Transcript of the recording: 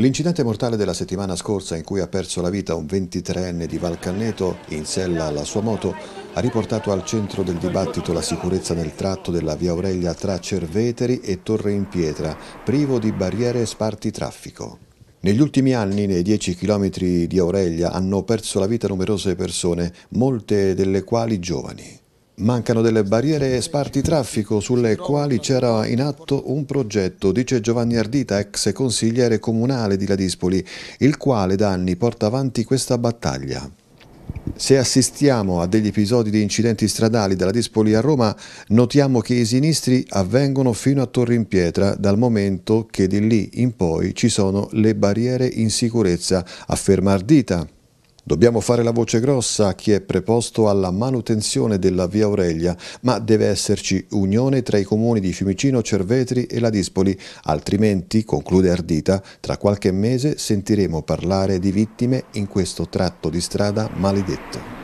L'incidente mortale della settimana scorsa in cui ha perso la vita un 23enne di Valcanneto in sella alla sua moto ha riportato al centro del dibattito la sicurezza nel tratto della via Aurelia tra Cerveteri e Torre in Pietra, privo di barriere e sparti traffico. Negli ultimi anni, nei 10 km di Aurelia, hanno perso la vita numerose persone, molte delle quali giovani. Mancano delle barriere e sparti traffico sulle quali c'era in atto un progetto, dice Giovanni Ardita, ex consigliere comunale di Ladispoli, il quale da anni porta avanti questa battaglia. Se assistiamo a degli episodi di incidenti stradali dalla Dispoli a Roma, notiamo che i sinistri avvengono fino a Torre in Pietra dal momento che di lì in poi ci sono le barriere in sicurezza, afferma Ardita. Dobbiamo fare la voce grossa a chi è preposto alla manutenzione della via Aurelia, ma deve esserci unione tra i comuni di Fiumicino, Cervetri e Ladispoli, altrimenti, conclude Ardita, tra qualche mese sentiremo parlare di vittime in questo tratto di strada maledetto.